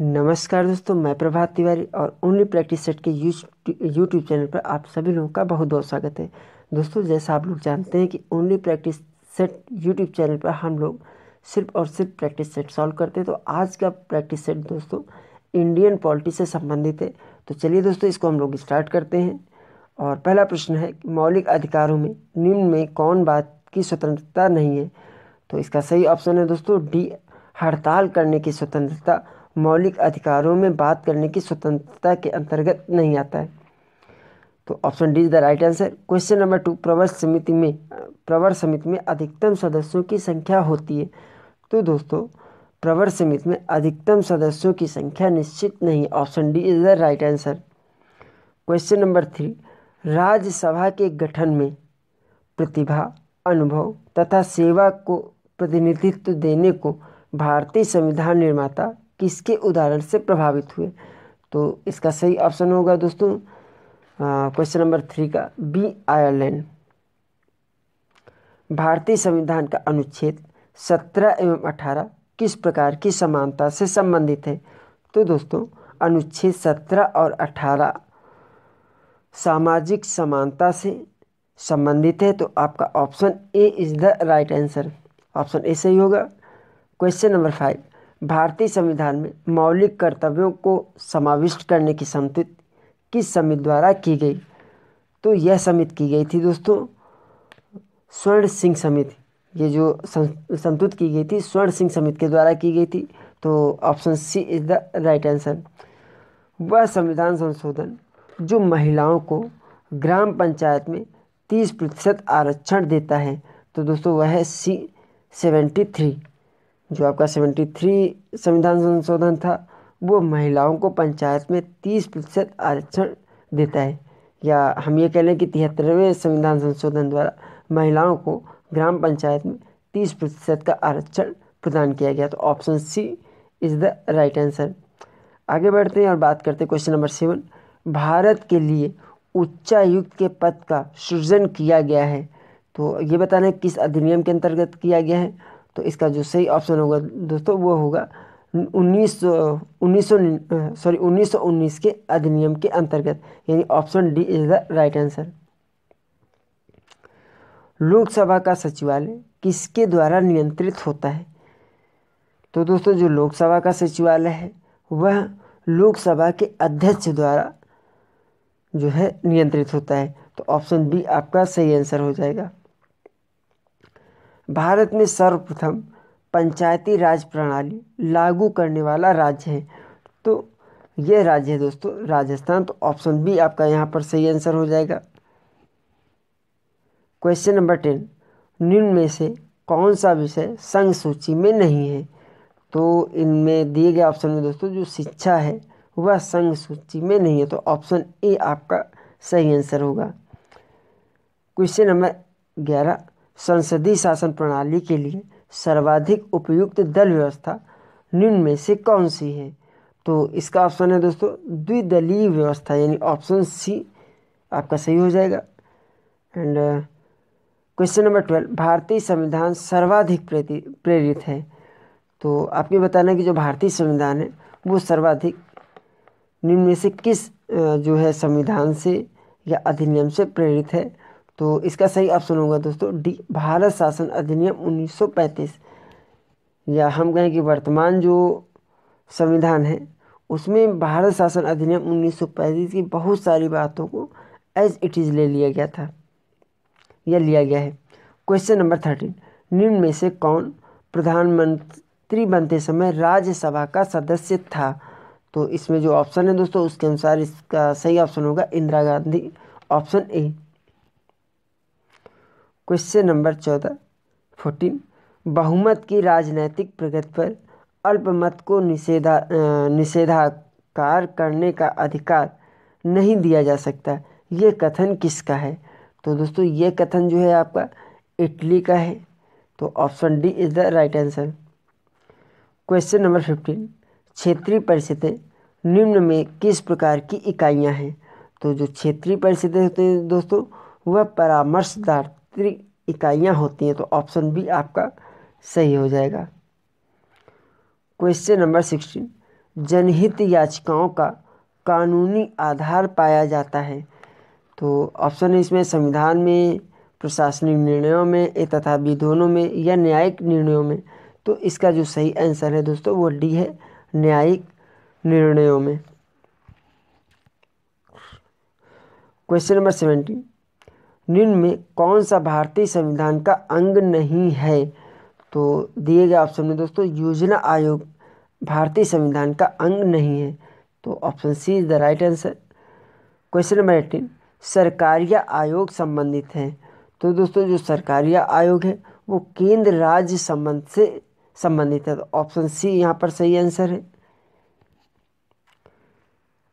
नमस्कार दोस्तों मैं प्रभात तिवारी और ओनली प्रैक्टिस सेट के यूट्यूब चैनल पर आप सभी लोगों का बहुत बहुत स्वागत है दोस्तों जैसा आप लोग जानते हैं कि only practice set YouTube channel पर हम लोग सिर्फ और सिर्फ प्रैक्टिस सेट सॉल्व करते हैं तो आज का प्रैक्टिस सेट दोस्तों इंडियन पॉलिटी से संबंधित है तो चलिए दोस्तों इसको हम लोग स्टार्ट करते हैं और पहला प्रश्न है मौलिक अधिकारों में निम्न में कौन बात की स्वतंत्रता नहीं है तो इसका सही ऑप्शन है दोस्तों डी हड़ताल करने की स्वतंत्रता मौलिक अधिकारों में बात करने की स्वतंत्रता के अंतर्गत नहीं आता है तो option D is the right answer question number two प्रवर समिति में प्रवर समिति में अधिकतम सदस्यों की संख्या होती है तो दोस्तों प्रवर समिति में अधिकतम सदस्यों की संख्या निश्चित नहीं option D is the right answer question number three Rajya Sabha के गठन में प्रतिभा अनुभव तथा सेवा को प्रतिनिधित्व देने को भारतीय संविधान निर्माता किसके उदाहरण से प्रभावित हुए तो इसका सही ऑप्शन होगा दोस्तों क्वेश्चन नंबर थ्री का बी आयरलैंड भारतीय संविधान का अनुच्छेद सत्रह एवं अठारह किस प्रकार की समानता से संबंधित है तो दोस्तों अनुच्छेद सत्रह और अठारह सामाजिक समानता से संबंधित है तो आपका option A is the right answer option A सही होगा क्वेश्चन नंबर फाइव भारतीय संविधान में मौलिक कर्तव्यों को समाविष्ट करने की समिति किस समिति द्वारा की गई तो यह समिति की गई थी दोस्तों स्वर्ण सिंह समिति ये जो संतुत की गई थी स्वर्ण सिंह समिति के द्वारा की गई थी तो option C is the right answer वह संविधान संशोधन जो महिलाओं को ग्राम पंचायत में तीस प्रतिशत आरक्षण देता है तो दोस्तों वह है सी सेवेंटी थ्री जो आपका सेवेंटी थ्री संविधान संशोधन था वो महिलाओं को पंचायत में तीस प्रतिशत आरक्षण देता है या हम ये कह लें कि तिहत्तरवें संविधान संशोधन द्वारा महिलाओं को ग्राम पंचायत में तीस प्रतिशत का आरक्षण प्रदान किया गया तो option C is the right answer आगे बढ़ते हैं और बात करते हैं क्वेश्चन नंबर सेवन भारत के लिए उच्चायुक्त के पद का सृजन किया गया है तो ये बताना है किस अधिनियम के अंतर्गत किया गया है तो इसका जो सही ऑप्शन होगा दोस्तों वो होगा उन्नीस उन्नीस सॉरी उन्नीस के अधिनियम के अंतर्गत यानी option D is the right answer Lok Sabha का सचिवालय किसके द्वारा नियंत्रित होता है तो दोस्तों जो लोकसभा का सचिवालय है वह लोकसभा के अध्यक्ष द्वारा जो है नियंत्रित होता है तो ऑप्शन बी आपका सही आंसर हो जाएगा भारत में सर्वप्रथम पंचायती राज प्रणाली लागू करने वाला राज्य है तो यह राज्य है दोस्तों राजस्थान तो ऑप्शन बी आपका यहाँ पर सही आंसर हो जाएगा क्वेश्चन नंबर टेन निम्न में से कौन सा विषय संघ सूची में नहीं है तो इनमें दिए गए ऑप्शन में दोस्तों जो शिक्षा है वह संघ सूची में नहीं है तो ऑप्शन ए आपका सही आंसर होगा क्वेश्चन नंबर ग्यारह संसदीय शासन प्रणाली के लिए सर्वाधिक उपयुक्त दल व्यवस्था निम्न में से कौन सी है तो इसका ऑप्शन है दोस्तों द्विदलीय व्यवस्था यानी ऑप्शन सी आपका सही हो जाएगा एंड क्वेश्चन नंबर ट्वेल्व भारतीय संविधान सर्वाधिक प्रेरित है तो आपके बताना है कि जो भारतीय संविधान है वो सर्वाधिक निम्न में से किस uh, जो है संविधान से या अधिनियम से प्रेरित है तो इसका सही ऑप्शन होगा दोस्तों डी भारत शासन अधिनियम 1935 या हम कहें कि वर्तमान जो संविधान है उसमें भारत शासन अधिनियम 1935 की बहुत सारी बातों को एज इट इज़ ले लिया गया था या लिया गया है क्वेश्चन नंबर थर्टीन निम्न में से कौन प्रधानमंत्री बनते समय राज्यसभा का सदस्य था तो इसमें जो ऑप्शन है दोस्तों उसके अनुसार इसका सही ऑप्शन होगा Indira Gandhi option A question number चौदह फोर्टीन बहुमत की राजनैतिक प्रगति पर अल्पमत को निषेधा निषेधाकार करने का अधिकार नहीं दिया जा सकता ये कथन किसका है तो दोस्तों ये कथन जो है आपका इटली का है तो option D is the right answer question number fifteen क्षेत्रीय परिषदें निम्न में किस प्रकार की इकाइयाँ हैं तो जो क्षेत्रीय परिषदें होते हैं दोस्तों वह परामर्शदार त्रि इकाइयाँ होती हैं तो ऑप्शन बी आपका सही हो जाएगा क्वेश्चन नंबर सिक्सटीन जनहित याचिकाओं का कानूनी आधार पाया जाता है तो ऑप्शन है इसमें संविधान में प्रशासनिक निर्णयों में ए तथा बी दोनों में या न्यायिक निर्णयों में तो इसका जो सही आंसर है दोस्तों वो डी है न्यायिक निर्णयों में क्वेश्चन नंबर सेवेंटीन निम्न में कौन सा भारतीय संविधान का अंग नहीं है तो दिए गए ऑप्शन में दोस्तों योजना आयोग भारतीय संविधान का अंग नहीं है तो option C is the right answer question number eighteen Sarkaria आयोग संबंधित है तो दोस्तों जो सरकारिया आयोग है वो केंद्र राज्य संबंध से संबंधित है तो ऑप्शन सी यहाँ पर सही आंसर है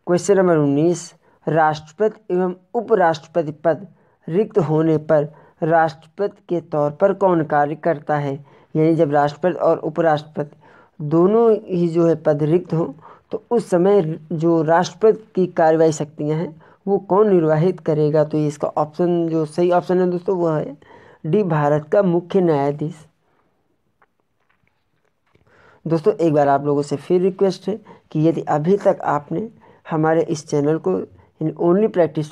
क्वेश्चन नंबर उन्नीस राष्ट्रपति एवं उपराष्ट्रपति पद रिक्त होने पर राष्ट्रपति के तौर पर कौन कार्य करता है यानी जब राष्ट्रपति और उपराष्ट्रपति दोनों ही जो है पद रिक्त हों तो उस समय जो राष्ट्रपति की कार्यवाही शक्तियाँ हैं वो कौन निर्वाहित करेगा तो इसका ऑप्शन जो सही ऑप्शन है दोस्तों वो है डी भारत का मुख्य न्यायाधीश दोस्तों एक बार आप लोगों से फिर रिक्वेस्ट है कि यदि अभी तक आपने हमारे इस चैनल को इन ओनली प्रैक्टिस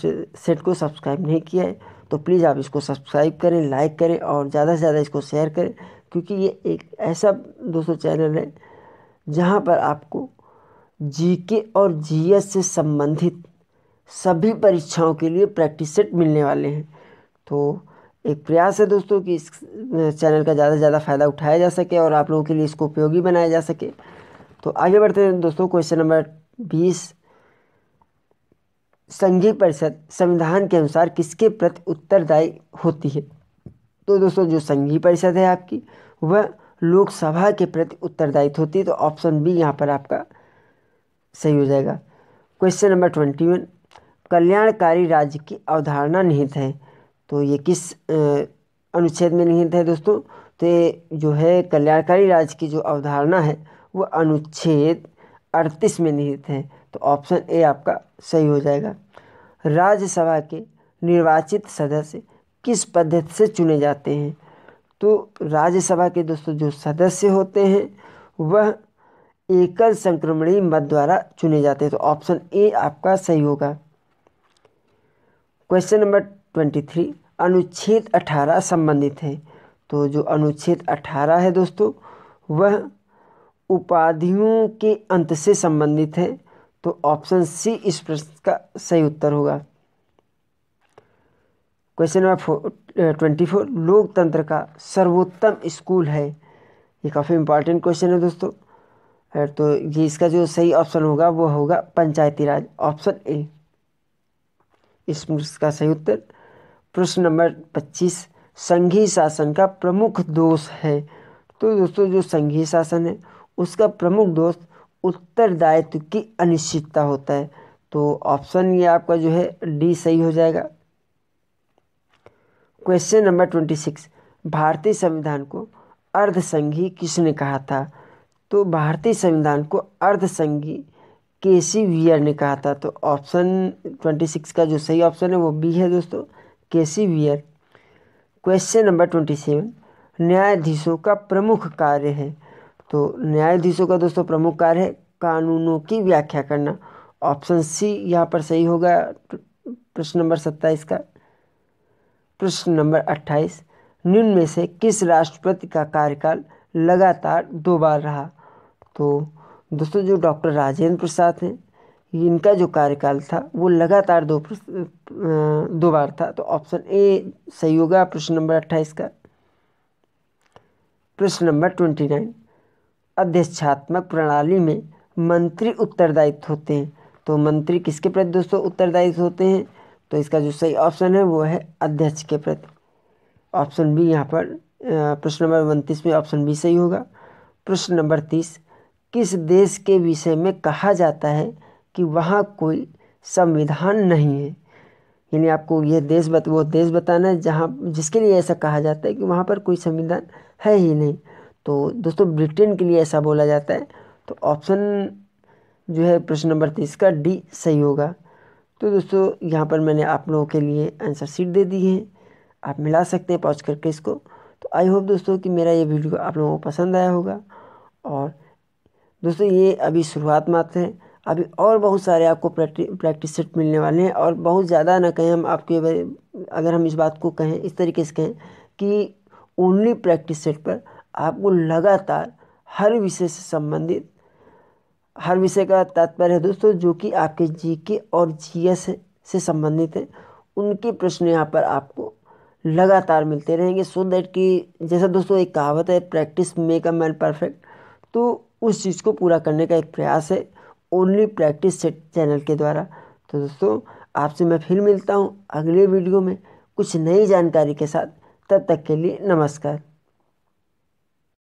सेट को सब्सक्राइब नहीं किया है तो प्लीज़ आप इसको सब्सक्राइब करें लाइक करें और ज़्यादा से ज़्यादा इसको शेयर करें क्योंकि ये एक ऐसा दोस्तों चैनल है जहाँ पर आपको जीके और जीएस से संबंधित सभी परीक्षाओं के लिए प्रैक्टिस सेट मिलने वाले हैं तो एक प्रयास है दोस्तों कि इस चैनल का ज़्यादा से ज़्यादा फ़ायदा उठाया जा सके और आप लोगों के लिए इसको उपयोगी बनाया जा सके तो आगे बढ़ते हैं दोस्तों क्वेश्चन नंबर बीस संघीय परिषद संविधान के अनुसार किसके प्रति उत्तरदायी होती है तो दोस्तों जो संघीय परिषद है आपकी वह लोकसभा के प्रति उत्तरदायित्व होती है तो ऑप्शन बी यहाँ पर आपका सही हो जाएगा क्वेश्चन नंबर ट्वेंटी वन कल्याणकारी राज्य की अवधारणा निहित है तो ये किस अनुच्छेद में निहित है दोस्तों तो ये जो है कल्याणकारी राज्य की जो अवधारणा है वो अनुच्छेद अड़तीस में निहित है तो ऑप्शन ए आपका सही हो जाएगा राज्यसभा के निर्वाचित सदस्य किस पद्धति से चुने जाते हैं तो राज्यसभा के दोस्तों जो सदस्य होते हैं वह एकल संक्रमणी मत द्वारा चुने जाते हैं तो ऑप्शन ए आपका सही होगा क्वेश्चन नंबर ट्वेंटी थ्री अनुच्छेद अठारह संबंधित है तो जो अनुच्छेद अठारह है दोस्तों वह उपाधियों के अंत से संबंधित है तो ऑप्शन सी इस प्रश्न का सही उत्तर होगा क्वेश्चन नंबर ट्वेंटी फोर लोकतंत्र का सर्वोत्तम स्कूल है ये काफ़ी इंपॉर्टेंट क्वेश्चन है दोस्तों तो ये इसका जो सही ऑप्शन होगा वो होगा पंचायती राज ऑप्शन ए इस प्रश्न का सही उत्तर प्रश्न नंबर पच्चीस संघीय शासन का प्रमुख दोष है तो दोस्तों जो संघीय शासन है उसका प्रमुख दोष उत्तरदायित्व की अनिश्चितता होता है तो ऑप्शन ये आपका जो है डी सही हो जाएगा क्वेश्चन नंबर ट्वेंटी सिक्स भारतीय संविधान को अर्धसंघी किसने कहा था तो भारतीय संविधान को अर्धसंघी के सी वियर ने कहा था तो ऑप्शन ट्वेंटी सिक्स का जो सही ऑप्शन है वो बी है दोस्तों K C Wheare question number twenty seven न्यायाधीशों का प्रमुख कार्य है तो न्यायाधीशों का दोस्तों प्रमुख कार्य है कानूनों की व्याख्या करना ऑप्शन सी यहाँ पर सही होगा प्रश्न नंबर सत्ताईस का प्रश्न नंबर अट्ठाईस निम्न में से किस राष्ट्रपति का कार्यकाल लगातार दो बार रहा तो दोस्तों जो डॉक्टर राजेंद्र प्रसाद हैं इनका जो कार्यकाल था वो लगातार दो दो बार था तो ऑप्शन ए सही होगा प्रश्न नंबर अट्ठाईस का प्रश्न नंबर ट्वेंटी नाइन अध्यक्षात्मक प्रणाली में मंत्री उत्तरदायित्व होते हैं तो मंत्री किसके प्रति दोस्तों उत्तरदायित्व होते हैं तो इसका जो सही ऑप्शन है वो है अध्यक्ष के प्रति ऑप्शन बी यहाँ पर प्रश्न नंबर उनतीस में ऑप्शन बी सही होगा प्रश्न नंबर तीस किस देश के विषय में कहा जाता है कि वहाँ कोई संविधान नहीं है यानी आपको यह देश बत वो देश बताना है जहाँ जिसके लिए ऐसा कहा जाता है कि वहाँ पर कोई संविधान है ही नहीं तो दोस्तों ब्रिटेन के लिए ऐसा बोला जाता है तो ऑप्शन जो है प्रश्न नंबर तीस का डी सही होगा तो दोस्तों यहाँ पर मैंने आप लोगों के लिए आंसर सीट दे दी है आप मिला सकते हैं पॉज करके इसको तो आई होप दोस्तों कि मेरा ये वीडियो आप लोगों को पसंद आया होगा और दोस्तों ये अभी शुरुआत मात्र है अभी और बहुत सारे आपको प्रैक्टिस प्रैक्टिस सेट मिलने वाले हैं और बहुत ज़्यादा ना कहें हम आपके अगर हम इस बात को कहें इस तरीके से कहें कि ओनली प्रैक्टिस सेट पर आपको लगातार हर विषय से संबंधित हर विषय का तात्पर्य है दोस्तों जो कि आपके जी के और जी एस से संबंधित है उनके प्रश्न यहाँ पर आपको लगातार मिलते रहेंगे सो दैट कि जैसा दोस्तों एक कहावत है practice make a man perfect तो उस चीज़ को पूरा करने का एक प्रयास है ओनली प्रैक्टिस चैनल के द्वारा तो दोस्तों आपसे मैं फिर मिलता हूँ अगले वीडियो में कुछ नई जानकारी के साथ तब तक के लिए नमस्कार